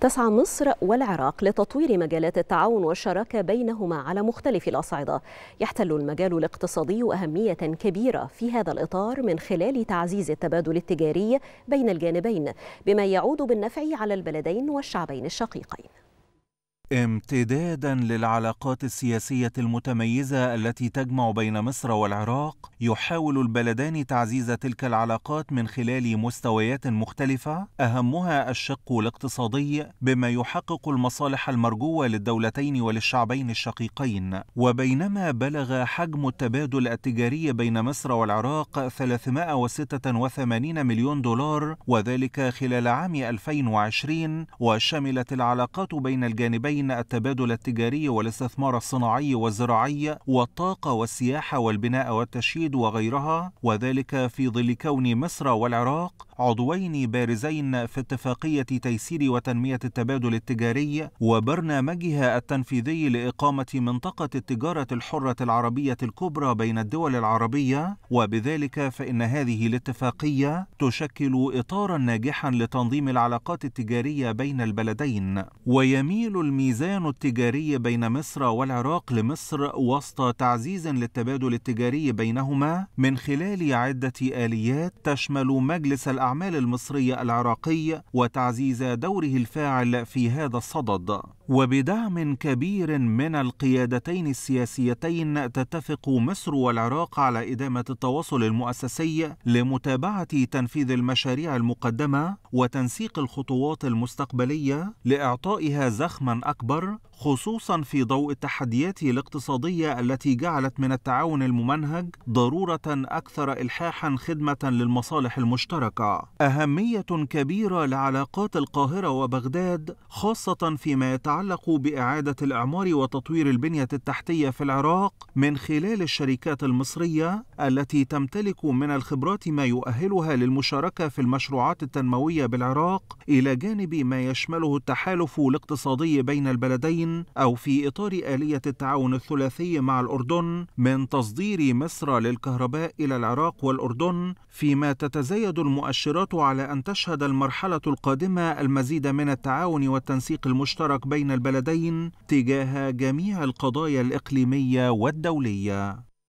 تسعى مصر والعراق لتطوير مجالات التعاون والشراكة بينهما على مختلف الأصعدة يحتل المجال الاقتصادي أهمية كبيرة في هذا الإطار من خلال تعزيز التبادل التجاري بين الجانبين بما يعود بالنفع على البلدين والشعبين الشقيقين امتدادا للعلاقات السياسيه المتميزه التي تجمع بين مصر والعراق يحاول البلدان تعزيز تلك العلاقات من خلال مستويات مختلفه اهمها الشق الاقتصادي بما يحقق المصالح المرجوه للدولتين وللشعبين الشقيقين وبينما بلغ حجم التبادل التجاري بين مصر والعراق 386 مليون دولار وذلك خلال عام 2020 وشملت العلاقات بين الجانبين بين التبادل التجاري والاستثمار الصناعي والزراعي والطاقة والسياحة والبناء والتشييد وغيرها وذلك في ظل كون مصر والعراق عضوين بارزين في اتفاقية تيسير وتنمية التبادل التجاري وبرنامجها التنفيذي لإقامة منطقة التجارة الحرة العربية الكبرى بين الدول العربية وبذلك فإن هذه الاتفاقية تشكل إطارا ناجحا لتنظيم العلاقات التجارية بين البلدين ويميل الميزان التجاري بين مصر والعراق لمصر وسط تعزيز للتبادل التجاري بينهما من خلال عدة آليات تشمل مجلس الأعمال الأعمال المصري العراقي وتعزيز دوره الفاعل في هذا الصدد وبدعم كبير من القيادتين السياسيتين تتفق مصر والعراق على إدامة التواصل المؤسسي لمتابعة تنفيذ المشاريع المقدمة وتنسيق الخطوات المستقبلية لإعطائها زخما أكبر خصوصا في ضوء التحديات الاقتصادية التي جعلت من التعاون الممنهج ضرورة أكثر إلحاحا خدمة للمصالح المشتركة. أهمية كبيرة لعلاقات القاهرة وبغداد خاصة فيما يتعلق تتعلق باعاده الاعمار وتطوير البنيه التحتيه في العراق من خلال الشركات المصريه التي تمتلك من الخبرات ما يؤهلها للمشاركه في المشروعات التنمويه بالعراق الى جانب ما يشمله التحالف الاقتصادي بين البلدين او في اطار اليه التعاون الثلاثي مع الاردن من تصدير مصر للكهرباء الى العراق والاردن فيما تتزايد المؤشرات على ان تشهد المرحله القادمه المزيد من التعاون والتنسيق المشترك بين بين البلدين تجاه جميع القضايا الإقليمية والدولية